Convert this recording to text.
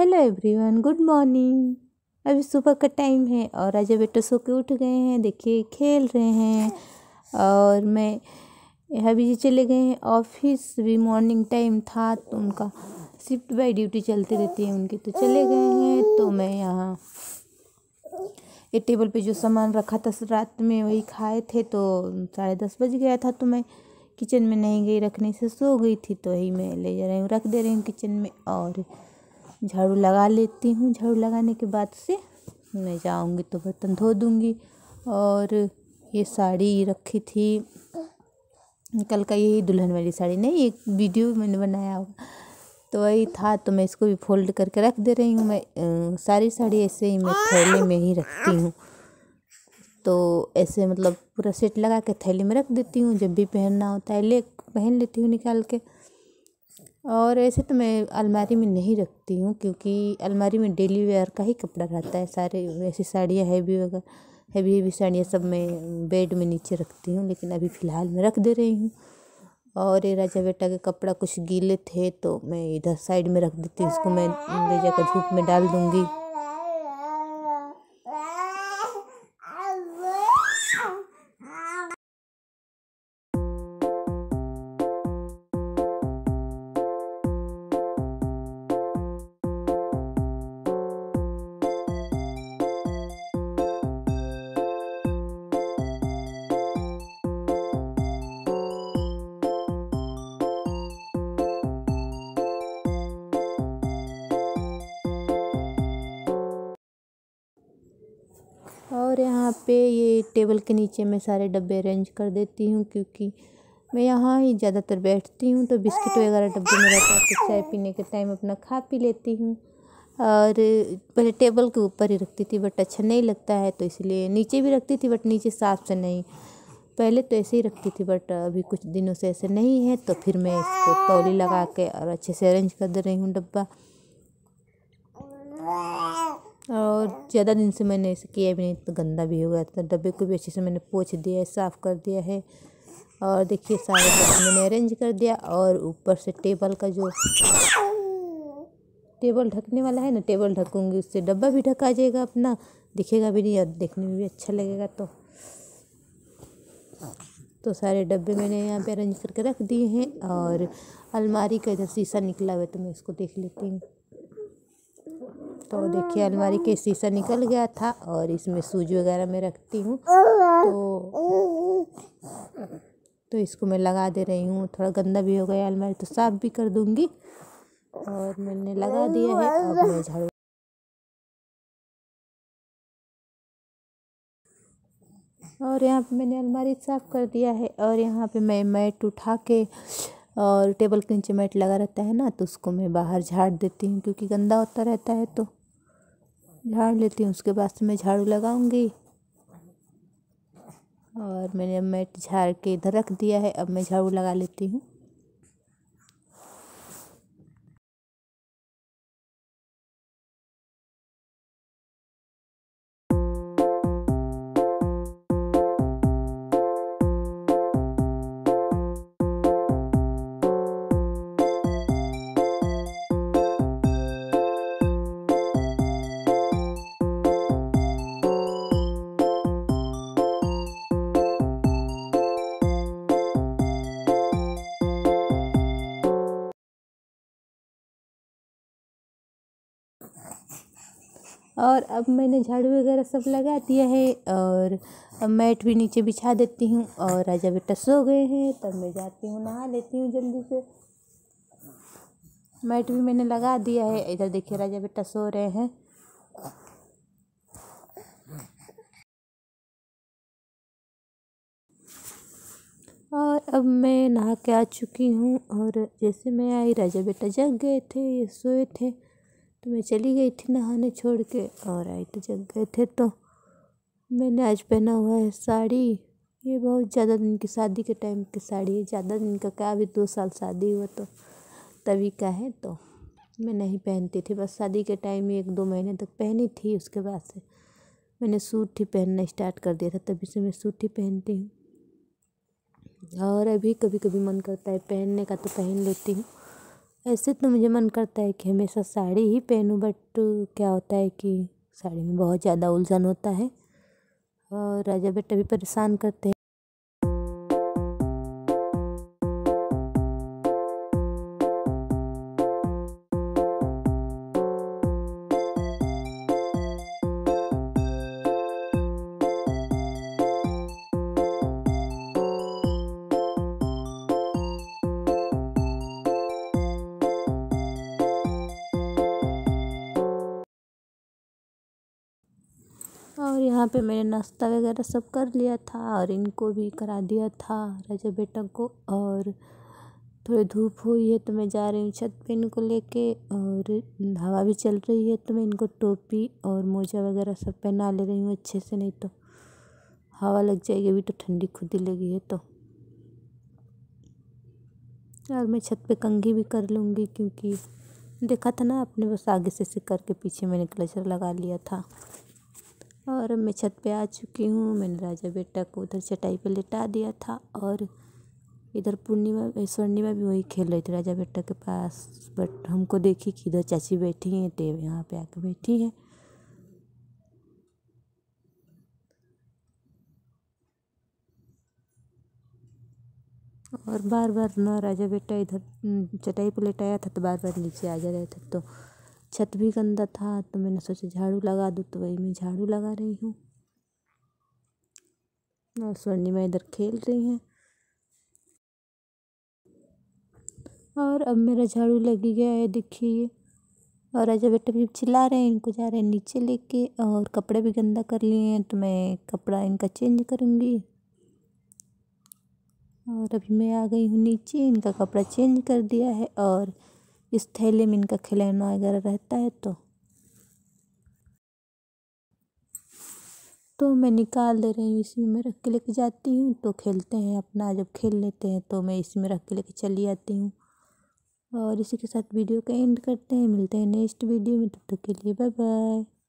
hello everyone good morning अभी सुबह का टाइम है और राजा बेटा तो सो के उठ गए हैं देखिए खेल रहे हैं और मैं अभी जी चले गए हैं ऑफिस भी मॉर्निंग टाइम था तो उनका शिफ्ट बाई ड्यूटी चलती रहती है उनकी तो चले गए हैं तो मैं यहाँ ये टेबल पे जो सामान रखा था रात में वही खाए थे तो साढ़े दस बज गया था तो मैं किचन में नहीं गई रखने से सो गई थी तो वही मैं ले जा रही हूँ रख दे रही हूँ किचन में और झाड़ू लगा लेती हूँ झाड़ू लगाने के बाद से मैं जाऊँगी तो बर्तन धो दूँगी और ये साड़ी रखी थी कल का यही दुल्हन वाली साड़ी नहीं एक वीडियो मैंने बनाया हुआ तो वही था तो मैं इसको भी फोल्ड करके रख दे रही हूँ मैं सारी साड़ी ऐसे ही मैं थैली में ही रखती हूँ तो ऐसे मतलब पूरा सेट लगा के थैली में रख देती हूँ जब भी पहनना होता है ले पहन लेती हूँ निकाल के और ऐसे तो मैं अलमारी में नहीं रखती हूँ क्योंकि अलमारी में डेली वेयर का ही कपड़ा रहता है सारे वैसे साड़ियाँ हैवी वगैरह हैवी हैवी साड़ियाँ सब मैं बेड में नीचे रखती हूँ लेकिन अभी फ़िलहाल मैं रख दे रही हूँ और ये राजा बेटा के कपड़ा कुछ गीले थे तो मैं इधर साइड में रख देती हूँ इसको मैं ले जाकर धूप में डाल दूँगी और यहाँ पे ये टेबल के नीचे मैं सारे डब्बे अरेंज कर देती हूँ क्योंकि मैं यहाँ ही ज़्यादातर बैठती हूँ तो बिस्किट वगैरह डब्बे में रहता है तो चाय पीने के टाइम अपना खा पी लेती हूँ और पहले टेबल के ऊपर ही रखती थी बट अच्छा नहीं लगता है तो इसलिए नीचे भी रखती थी बट नीचे साफ से नहीं पहले तो ऐसे ही रखती थी बट अभी कुछ दिनों से ऐसे नहीं है तो फिर मैं इसको तौली लगा के और अच्छे से अरेंज कर दे रही हूँ डब्बा और ज़्यादा दिन से मैंने ऐसे किया भी नहीं तो गंदा भी हो गया था डब्बे को भी अच्छे से मैंने पोछ दिया है साफ़ कर दिया है और देखिए सारे बर्तन मैंने अरेंज कर दिया और ऊपर से टेबल का जो टेबल ढकने वाला है ना टेबल ढकूँगी उससे डब्बा भी ढका जाएगा अपना दिखेगा भी नहीं और देखने में भी अच्छा लगेगा तो तो सारे डब्बे मैंने यहाँ पे अरेंज करके रख दिए हैं और अलमारी का इधर शीशा निकला हुआ है तो मैं इसको देख लेती हूँ तो देखिए अलमारी के शीशा निकल गया था और इसमें सूज वगैरह मैं रखती हूँ तो तो इसको मैं लगा दे रही हूँ थोड़ा गंदा भी हो गया अलमारी तो साफ़ भी कर दूँगी और मैंने लगा दिया है अब मैं झाड़ू और यहाँ पे मैंने अलमारी साफ़ कर दिया है और यहाँ पे मैं मैट उठा के और टेबल के नीचे मैट लगा रहता है ना तो उसको मैं बाहर झाड़ देती हूँ क्योंकि गंदा होता रहता है तो झाड़ लेती हूँ उसके बाद से मैं झाड़ू लगाऊंगी और मैंने मैट झाड़ के इधर रख दिया है अब मैं झाड़ू लगा लेती हूँ और अब मैंने झाड़ू वगैरह सब लगा दिया है और मैट भी नीचे बिछा देती हूँ और राजा बेटा सो गए हैं तब मैं जाती हूँ नहा लेती हूँ जल्दी से मैट भी मैंने लगा दिया है इधर देखिए राजा बेटा सो रहे हैं और अब मैं नहा के आ चुकी हूँ और जैसे मैं आई राजा बेटा जग गए थे ये सोए थे तो मैं चली गई थी नहाने छोड़ के और आई तो जग गए थे तो मैंने आज पहना हुआ है साड़ी ये बहुत ज़्यादा दिन की शादी के टाइम की साड़ी है ज़्यादा दिन का क्या अभी दो साल शादी हुआ तो तभी का है तो मैं नहीं पहनती थी बस शादी के टाइम एक दो महीने तक पहनी थी उसके बाद से मैंने सूट ही पहनना स्टार्ट कर दिया था तभी से मैं सूट ही पहनती हूँ और अभी कभी कभी मन करता है पहनने का तो पहन लेती हूँ ऐसे तो मुझे मन करता है कि हमेशा साड़ी ही पहनूं बट क्या होता है कि साड़ी में बहुत ज़्यादा उलझन होता है और राजा बेटा भी परेशान करते हैं और यहाँ पे मैंने नाश्ता वगैरह सब कर लिया था और इनको भी करा दिया था राजा बेटा को और थोड़ी धूप हुई है तो मैं जा रही हूँ छत पे इनको लेके और हवा भी चल रही है तो मैं इनको टोपी और मोजा वगैरह सब पहना ले रही हूँ अच्छे से नहीं तो हवा लग जाएगी अभी तो ठंडी खुद ही लगी है तो और मैं छत पे कंघी भी कर लूँगी क्योंकि देखा था ना अपने बस आगे से से करके पीछे मैंने क्लचर लगा लिया था और मैं छत पे आ चुकी हूँ मैंने राजा बेटा को उधर चटाई पे लेटा दिया था और इधर पूर्णिमा स्वर्णिमा भी वही खेल रही थी राजा बेटा के पास बट हमको देखी कि इधर चाची बैठी हैं देव यहाँ पे आके बैठी है और बार बार ना राजा बेटा इधर चटाई पे लेटाया था तो बार बार नीचे आ जा रहे थे तो छत भी गंदा था तो मैंने सोचा झाड़ू लगा दूँ तो वही मैं झाड़ू लगा रही हूँ और स्वर्णिमा इधर खेल रही हैं और अब मेरा झाड़ू लग गया है देखिए और अजय बेटा भी चिल्ला रहे हैं इनको जा रहे हैं नीचे लेके और कपड़े भी गंदा कर लिए हैं तो मैं कपड़ा इनका चेंज करूँगी और अभी मैं आ गई हूँ नीचे इनका कपड़ा चेंज कर दिया है और इस थैले में इनका खिलौना वगैरह रहता है तो तो मैं निकाल दे रही हूँ इसी में रख के लेके जाती हूँ तो खेलते हैं अपना जब खेल लेते हैं तो मैं इसमें रख के लेके चली आती हूँ और इसी के साथ वीडियो का एंड करते हैं मिलते हैं नेक्स्ट वीडियो में तब तक के लिए बाय बाय